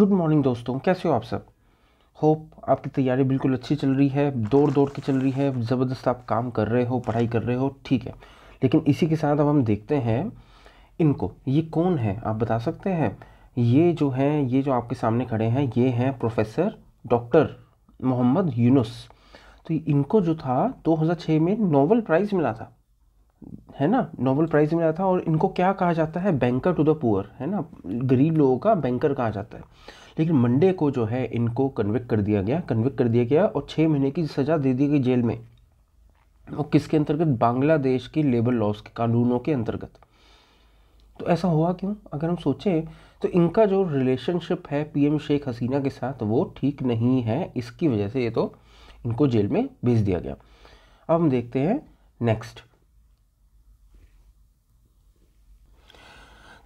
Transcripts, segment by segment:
good morning दोस्तों कैसे हो आप सब होप आपकी तैयारी बिल्कुल अच्छी चल रही है दौड़ दौड़ के चल रही है ज़बरदस्त आप काम कर रहे हो पढ़ाई कर रहे हो ठीक है लेकिन इसी के साथ अब हम देखते हैं इनको ये कौन है आप बता सकते हैं ये जो हैं ये जो आपके सामने खड़े हैं ये हैं प्रोफेसर डॉक्टर मोहम्मद यूनुस तो इनको जो था दो में नोबल प्राइज़ मिला था है ना नोबल प्राइज़ मिला था और इनको क्या कहा जाता है बैंकर टू द पुअर है ना गरीब लोगों का बैंकर कहा जाता है लेकिन मंडे को जो है इनको कन्विक कर दिया गया कन्विक कर दिया गया और छः महीने की सज़ा दे दी गई जेल में वो किसके अंतर्गत बांग्लादेश की लेबर लॉस के कानूनों के अंतर्गत तो ऐसा हुआ क्यों अगर हम सोचें तो इनका जो रिलेशनशिप है पीएम शेख हसीना के साथ वो ठीक नहीं है इसकी वजह से ये तो इनको जेल में भेज दिया गया अब हम देखते हैं नेक्स्ट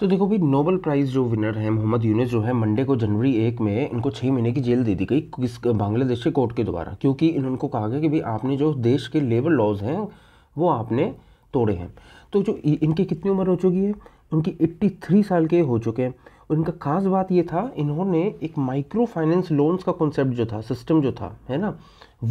तो देखो भाई नोबल प्राइज़ जो विनर है मोहम्मद यूनिस जो है मंडे को जनवरी एक में इनको छः महीने की जेल दे दी गई किस बांग्लादेश के कोर्ट के द्वारा क्योंकि उनको कहा गया कि भाई आपने जो देश के लेबर लॉज हैं वो आपने तोड़े हैं तो जो इनकी कितनी उम्र हो चुकी है उनकी एट्टी थ्री साल के हो चुके हैं और इनका खास बात ये था इन्होंने एक माइक्रो फाइनेंस लोन्स का कॉन्सेप्ट जो था सिस्टम जो था है ना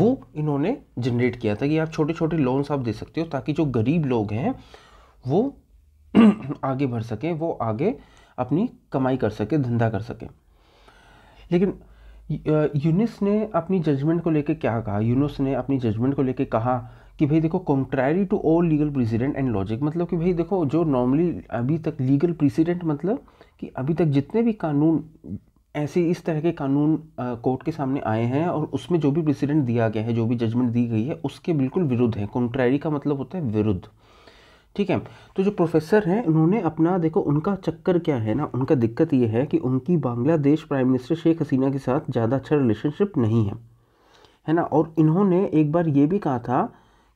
वो इन्होंने जनरेट किया था कि आप छोटे छोटे लोन्स आप दे सकते हो ताकि जो गरीब लोग हैं वो आगे बढ़ सके वो आगे अपनी कमाई कर सके धंधा कर सके लेकिन यूनिस ने अपनी जजमेंट को लेके क्या कहा यूनिस ने अपनी जजमेंट को लेके कहा कि भाई देखो contrary to all legal precedent and logic मतलब कि भाई देखो जो नॉर्मली अभी तक लीगल प्रेसिडेंट मतलब कि अभी तक जितने भी कानून ऐसे इस तरह के कानून कोर्ट के सामने आए हैं और उसमें जो भी प्रेसिडेंट दिया गया है जो भी जजमेंट दी गई है उसके बिल्कुल विरुद्ध है कॉन्ट्रारी का मतलब होता है विरुद्ध ठीक है तो जो प्रोफेसर हैं उन्होंने अपना देखो उनका चक्कर क्या है ना उनका दिक्कत ये है कि उनकी बांग्लादेश प्राइम मिनिस्टर शेख हसीना के साथ ज़्यादा अच्छा रिलेशनशिप नहीं है है ना और इन्होंने एक बार ये भी कहा था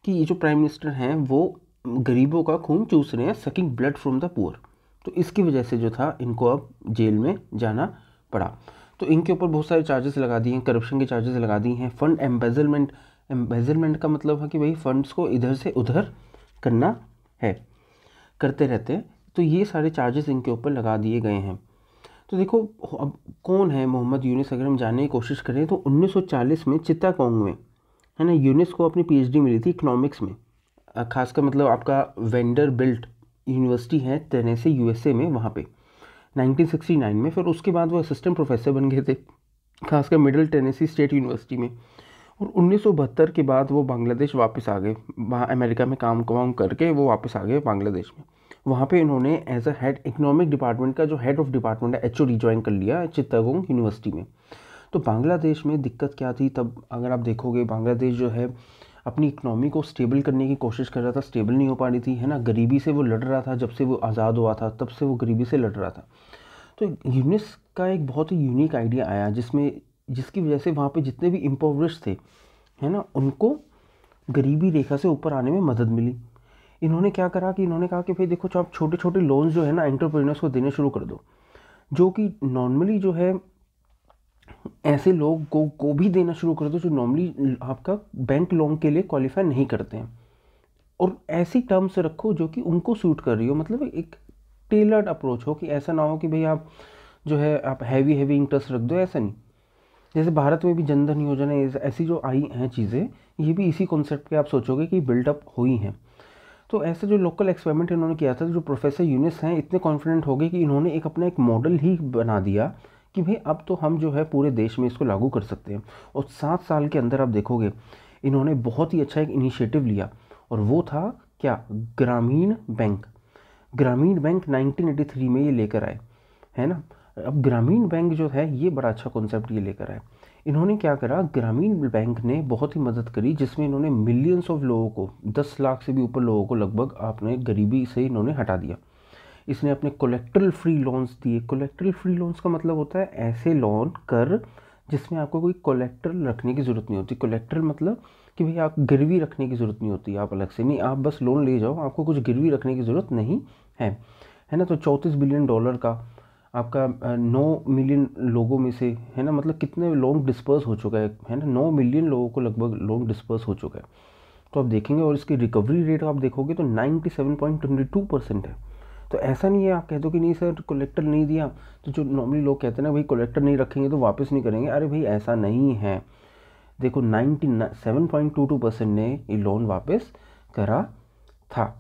कि ये जो प्राइम मिनिस्टर हैं वो गरीबों का खून चूस रहे हैं sucking blood from the poor तो इसकी वजह से जो था इनको अब जेल में जाना पड़ा तो इनके ऊपर बहुत सारे चार्जेस लगा दिए हैं करप्शन के चार्जेस लगा दिए हैं फ़ंड एम्बेजलमेंट एम्बेजलमेंट का मतलब है कि भाई फंड्स को इधर से उधर करना है करते रहते हैं तो ये सारे चार्जेस इनके ऊपर लगा दिए गए हैं तो देखो अब कौन है मोहम्मद यूनिस अगर हम जानने की कोशिश करें तो 1940 में चित्ताकोंग में है ना यूनिस को अपनी पीएचडी मिली थी इकनॉमिक्स में खासकर मतलब आपका वेंडर बिल्ट यूनिवर्सिटी है तरह से यूएसए में वहाँ पे 1969 में फिर उसके बाद वो असिस्टेंट प्रोफेसर बन गए थे खासकर मिडल टेनेसी स्टेट यूनिवर्सिटी में और उन्नीस के बाद वो बांग्लादेश वापस आ गए वहाँ अमेरिका में काम वाम करके वो वापस आ गए बांग्लादेश में वहाँ पे इन्होंने as a head economic department का जो हेड ऑफ डिपार्टमेंट है एच ओ रिज्वाइन कर लिया चित्तागोंग यूनिवर्सिटी में तो बांग्लादेश में दिक्कत क्या थी तब अगर आप देखोगे बांग्लादेश जो है अपनी इकनॉमी को स्टेबल करने की कोशिश कर रहा था स्टेबल नहीं हो पा रही थी है ना गरीबी से वो लड़ रहा था जब से वो आज़ाद हुआ था तब से वो गरीबी से लड़ रहा था तो यूनिस का एक बहुत ही यूनिक आइडिया आया जिसमें जिसकी वजह से वहाँ पे जितने भी इम्पोवरिश थे है ना उनको गरीबी रेखा से ऊपर आने में मदद मिली इन्होंने क्या करा कि इन्होंने कहा कि भाई देखो आप छोटे छोटे लोन्स जो है ना एंटरप्रेन्योर्स को देने शुरू कर दो जो कि नॉर्मली जो है ऐसे लोग को को भी देना शुरू कर दो जो नॉर्मली आपका बैंक लोन के लिए क्वालिफाई नहीं करते हैं और ऐसी टर्म्स रखो जो कि उनको सूट कर रही हो मतलब एक टेलर्ड अप्रोच हो कि ऐसा ना हो कि भाई आप जो है आप हैवी हैवी इंटरेस्ट रख दो ऐसा नहीं जैसे भारत में भी जनधन योजना ऐसी जो आई हैं चीज़ें ये भी इसी कॉन्सेप्ट के आप सोचोगे कि बिल्डअप हुई हैं तो ऐसे जो लोकल एक्सपेरिमेंट इन्होंने किया था जो प्रोफेसर यूनिस हैं इतने कॉन्फिडेंट हो गए कि इन्होंने एक अपना एक मॉडल ही बना दिया कि भाई अब तो हम जो है पूरे देश में इसको लागू कर सकते हैं और सात साल के अंदर आप देखोगे इन्होंने बहुत ही अच्छा एक इनिशिएटिव लिया और वो था क्या ग्रामीण बैंक ग्रामीण बैंक 1983 में ये लेकर आए है ना अब ग्रामीण बैंक जो है ये बड़ा अच्छा कॉन्सेप्ट ये लेकर आए इन्होंने क्या करा ग्रामीण बैंक ने बहुत ही मदद करी जिसमें इन्होंने मिलियंस ऑफ लोगों को दस लाख से भी ऊपर लोगों को लगभग आपने गरीबी से इन्होंने हटा दिया इसने अपने कोलेक्ट्रल फ्री लोन्स दिए कोलेक्ट्रल फ्री लोन्स का मतलब होता है ऐसे लोन कर जिसमें आपको कोई कोलेक्ट्रल रखने की ज़रूरत नहीं होती कोलेक्ट्रल मतलब कि भाई आप गिरवी रखने की ज़रूरत नहीं होती आप अलग से नहीं आप बस लोन ले जाओ आपको कुछ गिरवी रखने की ज़रूरत नहीं है है ना तो चौंतीस बिलियन डॉलर का आपका नौ मिलियन लोगों में से है ना मतलब कितने लोन डिस्पर्स हो चुका है है ना नौ मिलियन लोगों को लगभग लोन डिस्पर्स हो चुका है तो आप देखेंगे और इसकी रिकवरी रेट आप देखोगे तो ninety seven point twenty two percent है तो ऐसा नहीं है आप कह दो कि नहीं सर कलेक्टर नहीं दिया तो जो नॉर्मली लोग कहते हैं ना भाई कलेक्टर नहीं रखेंगे तो वापस नहीं करेंगे अरे भाई ऐसा नहीं है देखो ninety seven point two two percent ने ये लोन वापस करा था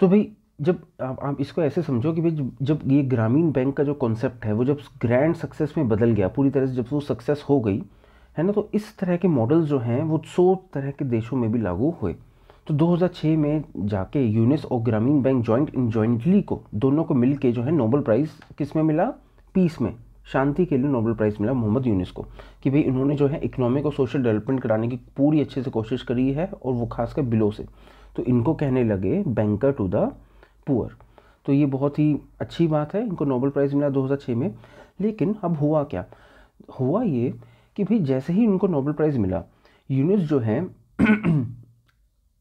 तो भाई जब आप, आप इसको ऐसे समझो कि भाई जब, ये ग्रामीण बैंक का जो कॉन्सेप्ट है वो जब ग्रैंड सक्सेस में बदल गया पूरी तरह से जब वो सक्सेस हो गई है ना तो इस तरह के मॉडल्स जो हैं वो सौ तरह के देशों में भी लागू हुए तो 2006 में जाके यूनिस और ग्रामीण बैंक जॉइंट इन जॉइंटली को दोनों को मिल के जो है नोबल प्राइज़ किस में मिला पीस में शांति के लिए नोबल प्राइज़ मिला मोहम्मद यूनिस को कि भाई इन्होंने जो है इकोनॉमिक और सोशल डेवलपमेंट कराने की पूरी अच्छे से कोशिश करी है और वो खासकर बिलो से तो इनको कहने लगे बैंकर टू द पुअर तो ये बहुत ही अच्छी बात है इनको नोबल प्राइज़ मिला 2006 में लेकिन अब हुआ क्या हुआ ये कि भाई जैसे ही इनको नोबल प्राइज़ मिला यूनिस जो है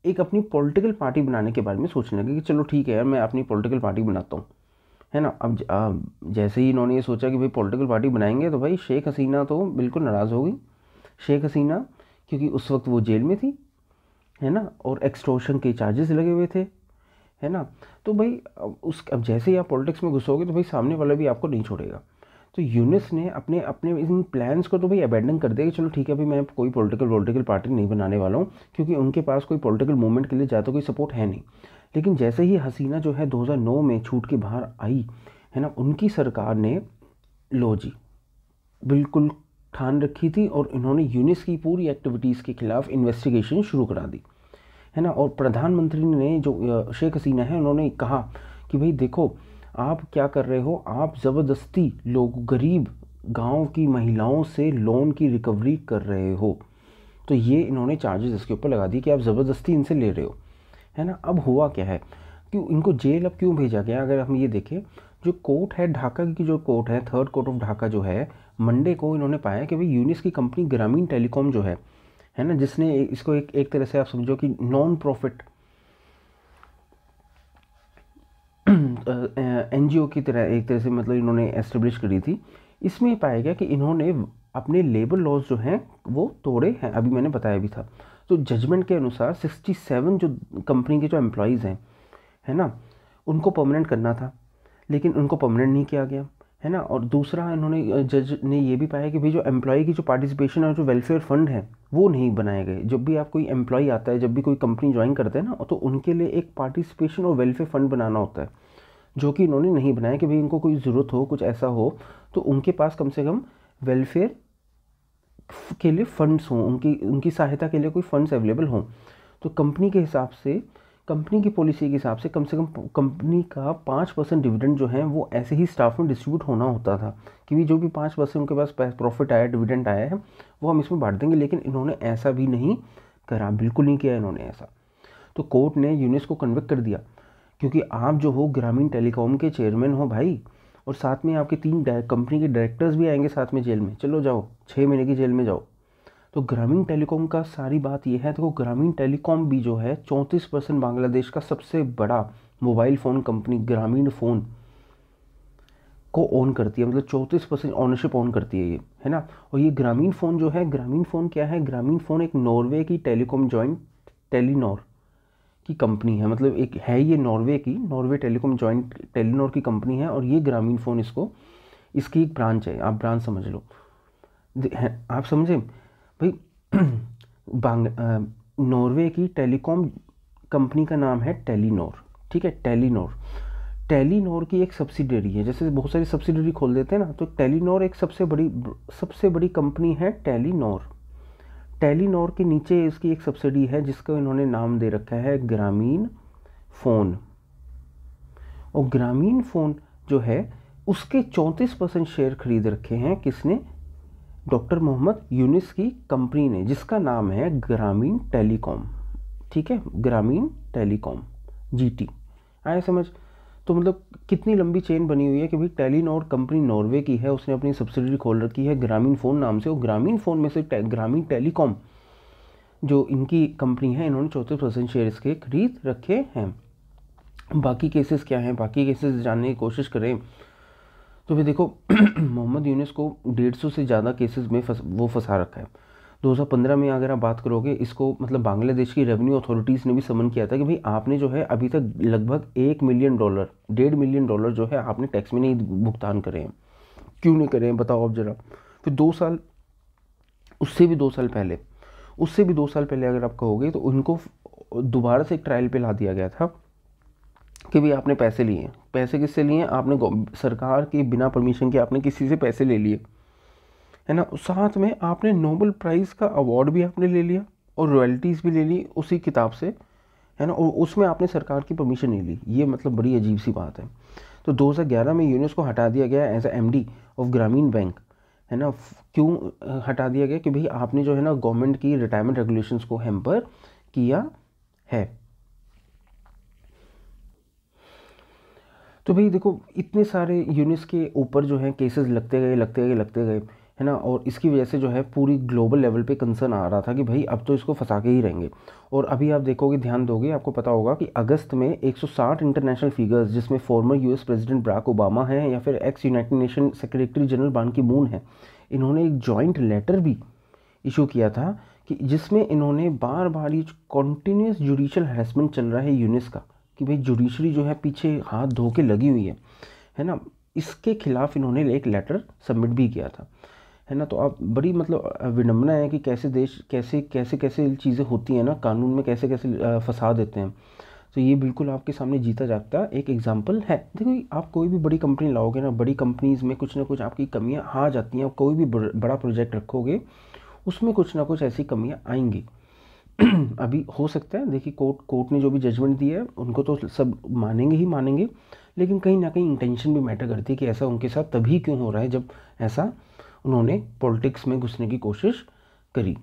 एक अपनी पॉलिटिकल पार्टी बनाने के बारे में सोचने लगे कि चलो ठीक है यार मैं अपनी पॉलिटिकल पार्टी बनाता हूँ है ना अब जैसे ही इन्होंने ये सोचा कि भाई पॉलिटिकल पार्टी बनाएंगे तो भाई शेख हसीना तो बिल्कुल नाराज़ हो गई शेख हसीना क्योंकि उस वक्त वो जेल में थी है ना और एक्सट्रोशन के चार्जेस लगे हुए थे है ना तो भाई अब उस अब जैसे ही आप पॉलिटिक्स में घुसोगे तो भाई सामने वाला भी आपको नहीं छोड़ेगा तो यूनिस ने अपने अपने इन प्लान्स को तो भाई अबेंडन कर दिया कि चलो ठीक है अभी मैं कोई पॉलिटिकल पॉलिटिकल पार्टी नहीं बनाने वाला हूँ क्योंकि उनके पास कोई पॉलिटिकल मूवमेंट के लिए ज़्यादा कोई सपोर्ट है नहीं लेकिन जैसे ही हसीना जो है 2009 में छूट के बाहर आई है ना उनकी सरकार ने लो जी बिल्कुल ठान रखी थी और इन्होंने यूनिस की पूरी एक्टिविटीज़ के खिलाफ इन्वेस्टिगेशन शुरू करा दी है ना और प्रधानमंत्री ने जो शेख हसीना है उन्होंने कहा कि भाई देखो आप क्या कर रहे हो आप ज़बरदस्ती लोग गरीब गांव की महिलाओं से लोन की रिकवरी कर रहे हो तो ये इन्होंने चार्जेस इसके ऊपर लगा दिए कि आप ज़बरदस्ती इनसे ले रहे हो है ना अब हुआ क्या है कि इनको जेल अब क्यों भेजा गया अगर हम ये देखें जो कोर्ट है ढाका की जो कोर्ट है थर्ड कोर्ट ऑफ ढाका जो है मंडे को इन्होंने पाया कि भाई यूनिस की कंपनी ग्रामीण टेलीकॉम जो है है ना जिसने इसको एक एक तरह से आप समझो कि नॉन प्रॉफिट एन की तरह एक तरह से मतलब इन्होंने एस्टेब्लिश करी थी इसमें पाया गया कि इन्होंने अपने लेबर लॉज जो हैं वो तोड़े हैं अभी मैंने बताया भी था तो जजमेंट के अनुसार 67 जो कंपनी के जो एम्प्लॉयज़ हैं है ना उनको परमानेंट करना था लेकिन उनको परमानेंट नहीं किया गया है ना और दूसरा इन्होंने जज ने ये भी पाया कि भाई जो एम्प्लॉय की जो पार्टिसिपेशन और जो वेलफेयर फंड है वो नहीं बनाए गए जब भी आप कोई एम्प्लॉय आता है जब भी कोई कंपनी ज्वाइन करते हैं ना तो उनके लिए एक पार्टिसिपेशन और वेलफेयर फंड बनाना होता है जो कि इन्होंने नहीं बनाया कि भाई इनको कोई ज़रूरत हो कुछ ऐसा हो तो उनके पास कम से कम वेलफेयर के लिए फ़ंड्स हों उनकी उनकी सहायता के लिए कोई फ़ंड्स अवेलेबल हों तो कंपनी के हिसाब से कंपनी की पॉलिसी के हिसाब से कम से कम कंपनी का पाँच परसेंट डिविडेंड जो है वो ऐसे ही स्टाफ में डिस्ट्रीब्यूट होना होता था कि भी जो भी पाँच परसेंट उनके पास प्रॉफिट आया डिविडेंड आया है वो हम इसमें बांट देंगे लेकिन इन्होंने ऐसा भी नहीं करा बिल्कुल नहीं किया इन्होंने ऐसा तो कोर्ट ने यूनिस को कन्विक्ट कर दिया क्योंकि आप जो हो ग्रामीण टेलीकॉम के चेयरमैन हो भाई और साथ में आपके तीन कंपनी के डायरेक्टर्स भी आएंगे साथ में जेल में चलो जाओ छः महीने की जेल में जाओ तो ग्रामीण टेलीकॉम का सारी बात यह है देखो तो ग्रामीण टेलीकॉम भी जो है चौंतीस परसेंट बांग्लादेश का सबसे बड़ा mobile phone company Grameen phone को ऑन करती है मतलब चौंतीस परसेंट ऑनरशिप ऑन करती है ये है ना और ये ग्रामीण फ़ोन जो है ग्रामीण फ़ोन क्या है ग्रामीण फ़ोन एक नॉर्वे की टेलीकॉम जॉइंट टेलीनॉर की कंपनी है मतलब एक है ये नॉर्वे की नॉर्वे टेलीकॉम जॉइंट टेलीनॉर की कंपनी है और ये ग्रामीण फ़ोन इसको इसकी एक ब्रांच है आप ब्रांच समझ लो आप समझें भाई बांग नॉर्वे की टेलीकॉम कंपनी का नाम है टेलीनोर ठीक है टेलीनोर टेलीनोर की एक सब्सिडरी है जैसे बहुत सारी सब्सिडरी खोल देते हैं ना तो टेलीनोर एक सबसे बड़ी सबसे बड़ी कंपनी है टेलीनोर टेलीनोर के नीचे इसकी एक सब्सिडी है जिसको इन्होंने नाम दे रखा है ग्रामीण फ़ोन और ग्रामीण फ़ोन जो है उसके चौंतीस परसेंट शेयर खरीद रखे हैं किसने डॉक्टर मोहम्मद यूनिस की कंपनी ने जिसका नाम है ग्रामीण टेलीकॉम ठीक है ग्रामीण टेलीकॉम जीटी आए समझ तो मतलब कितनी लंबी चेन बनी हुई है कि भाई नॉर कंपनी नॉर्वे की है उसने अपनी सब्सिडी खोल रखी है ग्रामीण फ़ोन नाम से और ग्रामीण फ़ोन में से टे, ग्रामीण टेलीकॉम जो इनकी कंपनी है इन्होंने चौथे परसेंट शेयर्स के खरीद रखे हैं बाकी केसेस क्या हैं बाकी केसेस जानने की कोशिश करें तो फिर देखो मोहम्मद यूनिस को डेढ़ सौ से ज़्यादा केसेस में फस, वो फंसा रखा है 2015 में अगर आप बात करोगे इसको मतलब बांग्लादेश की रेवेन्यू अथॉरिटीज़ ने भी समन किया था कि भाई आपने जो है अभी तक लगभग एक मिलियन डॉलर डेढ़ मिलियन डॉलर जो है आपने टैक्स में नहीं भुगतान करे हैं क्यों नहीं करे हैं बताओ आप ज़रा फिर दो साल उससे भी दो साल पहले उससे भी दो साल पहले अगर आप कहोगे तो उनको दोबारा से एक ट्रायल पे ला दिया गया था कि भाई आपने पैसे लिए पैसे किससे लिए आपने सरकार के बिना परमिशन के आपने किसी से पैसे ले लिए है ना साथ में आपने नोबल प्राइज़ का अवार्ड भी आपने ले लिया और रॉयल्टीज़ भी ले ली उसी किताब से है ना और उसमें आपने सरकार की परमिशन नहीं ली ये मतलब बड़ी अजीब सी बात है तो 2011 में यूनियस को हटा दिया गया as M D of Grameen bank है ना क्यों हटा दिया गया कि भाई आपने जो है ना गवर्नमेंट की रिटायरमेंट रेगुलेशंस को हेम्पर किया है तो भाई देखो इतने सारे यूनिट्स के ऊपर जो है केसेस लगते गए लगते गए लगते गए है ना और इसकी वजह से जो है पूरी ग्लोबल लेवल पे कंसर्न आ रहा था कि भाई अब तो इसको फंसा के ही रहेंगे और अभी आप देखोगे ध्यान दोगे आपको पता होगा कि अगस्त में 160 इंटरनेशनल फिगर्स जिसमें former US president Barack Obama हैं या फिर ex United Nation secretary general Ban Ki moon है इन्होंने एक जॉइंट लेटर भी इशू किया था कि जिसमें इन्होंने बार बार ये कॉन्टीन्यूस जुडिशल हेरसमेंट चल रहा है यूनिस का कि भाई जुडिशरी जो है पीछे हाथ धो के लगी हुई है है ना इसके खिलाफ इन्होंने एक लेटर सबमिट भी किया था है ना तो आप बड़ी मतलब विडम्बना है कि कैसे देश कैसे कैसे कैसे चीज़ें होती हैं ना कानून में कैसे कैसे फंसा देते हैं तो ये बिल्कुल आपके सामने जीता जागता एक एग्जाम्पल है देखो आप कोई भी बड़ी कंपनी लाओगे ना बड़ी कंपनीज़ में कुछ ना कुछ आपकी कमियाँ आ जाती हैं कोई भी बड़ा प्रोजेक्ट रखोगे उसमें कुछ ना कुछ ऐसी कमियाँ आएंगी अभी हो सकता है देखिए कोर्ट कोर्ट ने जो भी जजमेंट दिया है उनको तो सब मानेंगे ही मानेंगे लेकिन कहीं ना कहीं इंटेंशन भी मैटर करती है कि ऐसा उनके साथ तभी क्यों हो रहा है जब ऐसा उन्होंने पॉलिटिक्स में घुसने की कोशिश करी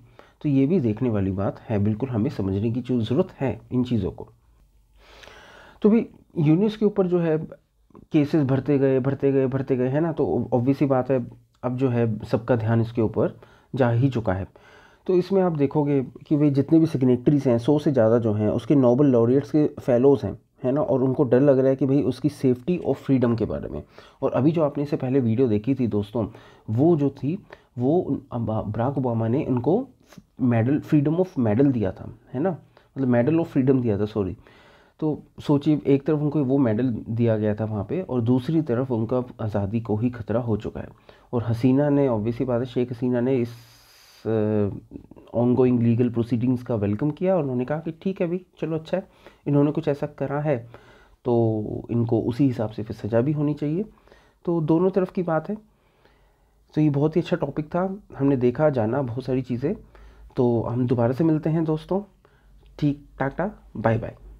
तो ये भी देखने वाली बात है बिल्कुल हमें समझने की ज़रूरत है इन चीज़ों को तो भी यूनिस के ऊपर जो है केसेस भरते गए भरते गए भरते गए है ना तो ऑब्वियसली बात है अब जो है सबका ध्यान इसके ऊपर जा ही चुका है तो इसमें आप देखोगे कि भाई जितने भी सिग्नेटरीज हैं सौ से ज़्यादा जो हैं उसके नोबल लॉरियट्स के फ़ेलोज़ हैं है ना और उनको डर लग रहा है कि भाई उसकी सेफ्टी और फ्रीडम के बारे में और अभी जो आपने इससे पहले वीडियो देखी थी दोस्तों वो जो थी वो बराक ओबामा ने उनको मेडल फ्रीडम ऑफ मेडल दिया था है ना मतलब मेडल ऑफ फ्रीडम दिया था सॉरी तो सोचिए एक तरफ उनको वो मेडल दिया गया था वहाँ पे और दूसरी तरफ उनका आज़ादी को ही खतरा हो चुका है और हसीना ने ऑब्वियसली बात है शेख हसीना ने इस ऑन ऑनगोइंग लीगल प्रोसीडिंग्स का वेलकम किया और उन्होंने कहा कि ठीक है भाई चलो अच्छा है इन्होंने कुछ ऐसा करा है तो इनको उसी हिसाब से फिर सज़ा भी होनी चाहिए तो दोनों तरफ की बात है तो ये बहुत ही अच्छा टॉपिक था हमने देखा जाना बहुत सारी चीज़ें तो हम दोबारा से मिलते हैं दोस्तों ठीक टाटा बाय बाय